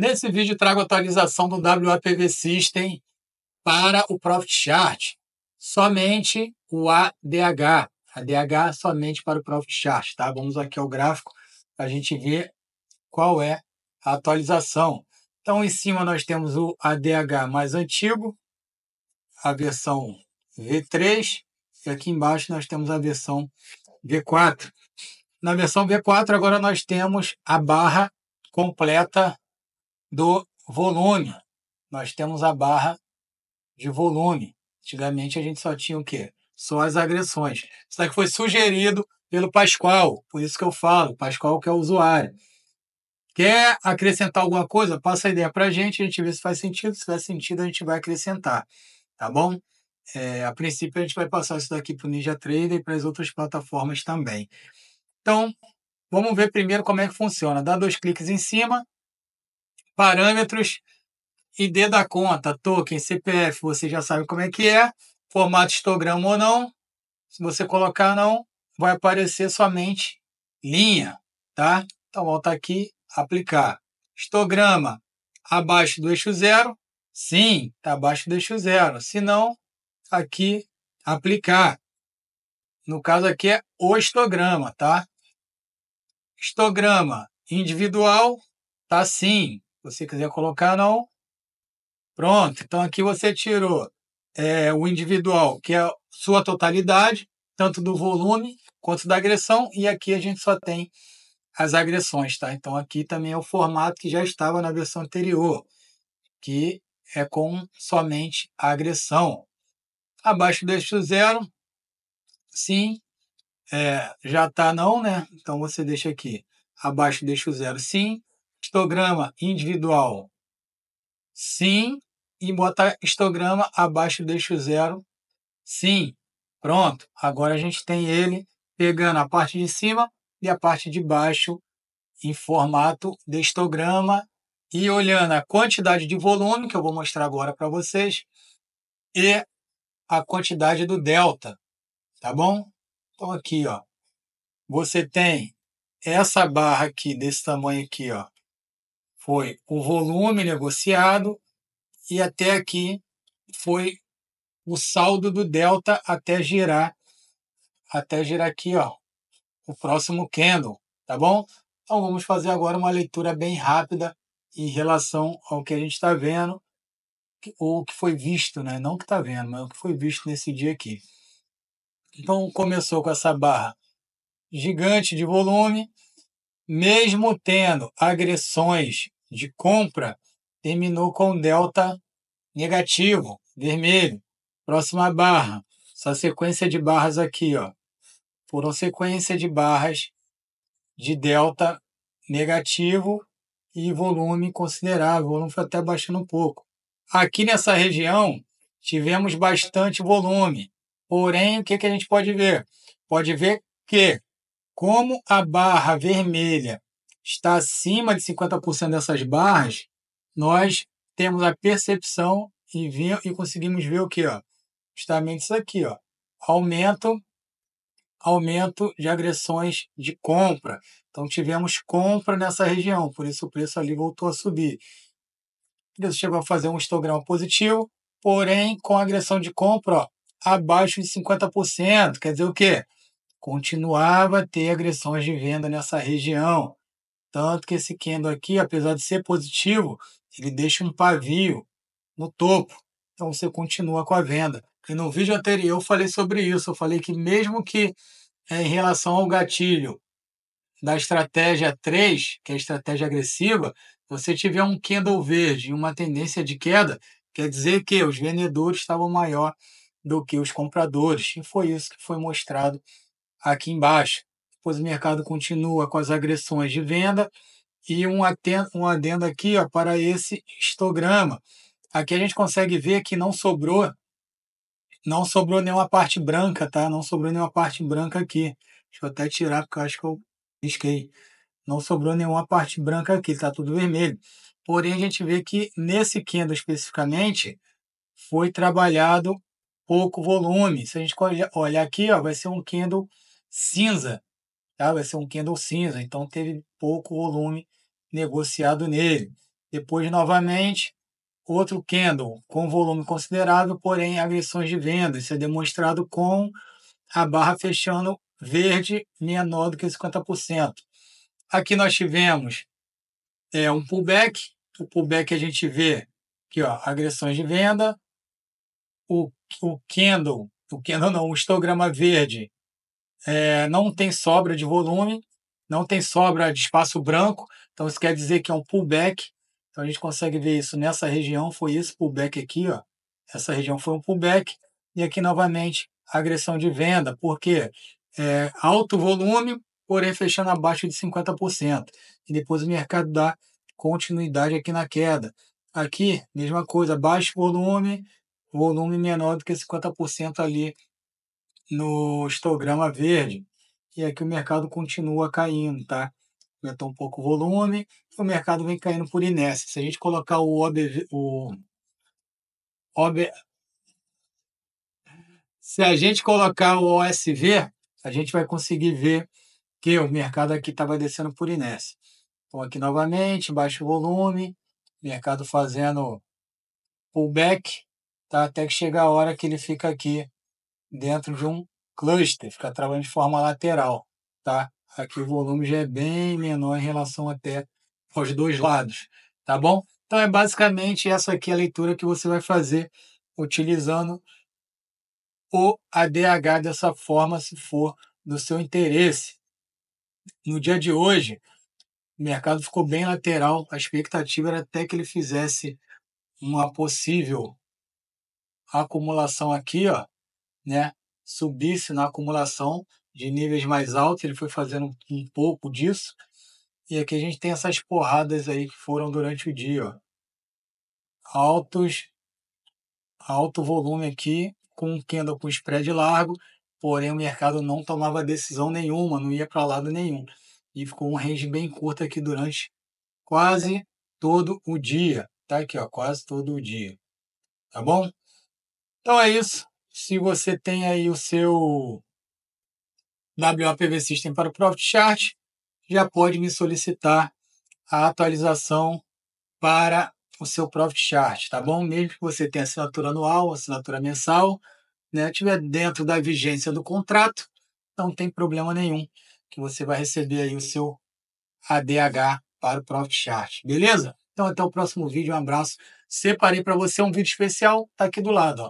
Nesse vídeo trago a atualização do WAPV System para o Profit Chart, somente o ADH, ADH somente para o Profit Chart, tá? Vamos aqui ao gráfico para a gente ver qual é a atualização. Então, em cima nós temos o ADH mais antigo, a versão V3, e aqui embaixo nós temos a versão V4. Na versão V4 agora nós temos a barra completa do volume. Nós temos a barra de volume. Antigamente a gente só tinha o quê? Só as agressões. Isso daqui foi sugerido pelo Pascoal, por isso que eu falo, Pascoal que é o usuário. Quer acrescentar alguma coisa? Passa a ideia para a gente, a gente vê se faz sentido. Se faz sentido, a gente vai acrescentar, tá bom? É, a princípio, a gente vai passar isso daqui para o Ninja Trader e para as outras plataformas também. Então, vamos ver primeiro como é que funciona. Dá dois cliques em cima, parâmetros, ID da conta, token, CPF, você já sabe como é que é, formato histograma ou não. Se você colocar não, vai aparecer somente linha, tá? Então volta aqui, aplicar. Histograma abaixo do eixo zero, sim, está abaixo do eixo zero. Se não, aqui aplicar. No caso aqui é o histograma, tá? Histograma individual, tá sim você quiser colocar, não. Pronto, então aqui você tirou é, o individual, que é sua totalidade, tanto do volume quanto da agressão, e aqui a gente só tem as agressões, tá? Então aqui também é o formato que já estava na versão anterior, que é com somente a agressão. Abaixo deste zero, sim, é, já está não, né? Então você deixa aqui. Abaixo deixa o zero, sim histograma individual, sim, e botar histograma abaixo do eixo zero, sim. Pronto, agora a gente tem ele pegando a parte de cima e a parte de baixo em formato de histograma e olhando a quantidade de volume, que eu vou mostrar agora para vocês, e a quantidade do delta, tá bom? Então aqui, ó, você tem essa barra aqui desse tamanho aqui, ó, foi o volume negociado e até aqui foi o saldo do delta até girar até girar aqui, ó, o próximo candle, tá bom? Então vamos fazer agora uma leitura bem rápida em relação ao que a gente está vendo ou o que foi visto, né? Não o que está vendo, mas o que foi visto nesse dia aqui. Então começou com essa barra gigante de volume, mesmo tendo agressões de compra terminou com delta negativo, vermelho, próxima barra. Essa sequência de barras aqui, ó, foram sequência de barras de delta negativo e volume considerável. O volume foi até baixando um pouco. Aqui nessa região, tivemos bastante volume. Porém, o que, que a gente pode ver? Pode ver que, como a barra vermelha está acima de 50% dessas barras, nós temos a percepção e, e conseguimos ver o que? Ó? Justamente isso aqui, ó. Aumento, aumento de agressões de compra. Então tivemos compra nessa região, por isso o preço ali voltou a subir. O preço chegou a fazer um histograma positivo, porém com agressão de compra ó, abaixo de 50%. Quer dizer o quê? Continuava a ter agressões de venda nessa região. Tanto que esse candle aqui, apesar de ser positivo, ele deixa um pavio no topo. Então você continua com a venda. E no vídeo anterior eu falei sobre isso. Eu falei que mesmo que é, em relação ao gatilho da estratégia 3, que é a estratégia agressiva, você tiver um candle verde e uma tendência de queda, quer dizer que os vendedores estavam maior do que os compradores. E foi isso que foi mostrado aqui embaixo pois o mercado continua com as agressões de venda. E um adendo, um adendo aqui ó, para esse histograma. Aqui a gente consegue ver que não sobrou não sobrou nenhuma parte branca, tá? Não sobrou nenhuma parte branca aqui. Deixa eu até tirar, porque eu acho que eu risquei. Não sobrou nenhuma parte branca aqui, está tudo vermelho. Porém, a gente vê que nesse candle especificamente foi trabalhado pouco volume. Se a gente olhar aqui, ó, vai ser um candle cinza tá? vai ser um candle cinza, então teve pouco volume negociado nele. Depois, novamente, outro candle com volume considerável, porém agressões de venda. Isso é demonstrado com a barra fechando verde menor do que 50%. Aqui nós tivemos é, um pullback. O pullback a gente vê aqui, ó, agressões de venda. O, o candle, o candle não, o histograma verde é, não tem sobra de volume, não tem sobra de espaço branco, então isso quer dizer que é um pullback. Então a gente consegue ver isso nessa região, foi esse pullback aqui, ó. Essa região foi um pullback e aqui novamente agressão de venda, porque é alto volume, porém fechando abaixo de 50%. E depois o mercado dá continuidade aqui na queda. Aqui, mesma coisa, baixo volume, volume menor do que 50% ali no histograma verde. E aqui o mercado continua caindo, tá? Aumentou um pouco o volume o mercado vem caindo por inércia. Se a gente colocar o OBV, o OB... Se a gente colocar o OSV, a gente vai conseguir ver que o mercado aqui estava descendo por inércia. Então, aqui novamente, baixo volume, mercado fazendo pullback, tá? até que chega a hora que ele fica aqui dentro de um cluster, fica trabalhando de forma lateral, tá? Aqui o volume já é bem menor em relação até aos dois lados, tá bom? Então é basicamente essa aqui a leitura que você vai fazer utilizando o ADH dessa forma, se for do seu interesse. No dia de hoje, o mercado ficou bem lateral, a expectativa era até que ele fizesse uma possível acumulação aqui, ó, né, subisse na acumulação de níveis mais altos, ele foi fazendo um pouco disso. E aqui a gente tem essas porradas aí que foram durante o dia, ó. Altos, alto volume aqui, com um candle com spread largo, porém o mercado não tomava decisão nenhuma, não ia para lado nenhum. E ficou um range bem curto aqui durante quase todo o dia. Tá aqui, ó, quase todo o dia. Tá bom? Então é isso se você tem aí o seu WAPV System para o Profit Chart, já pode me solicitar a atualização para o seu Profit Chart, tá bom? Mesmo que você tenha assinatura anual, assinatura mensal, né, tiver dentro da vigência do contrato, não tem problema nenhum que você vai receber aí o seu ADH para o Profit Chart, beleza? Então até o próximo vídeo, um abraço. Separei para você um vídeo especial, tá aqui do lado, ó.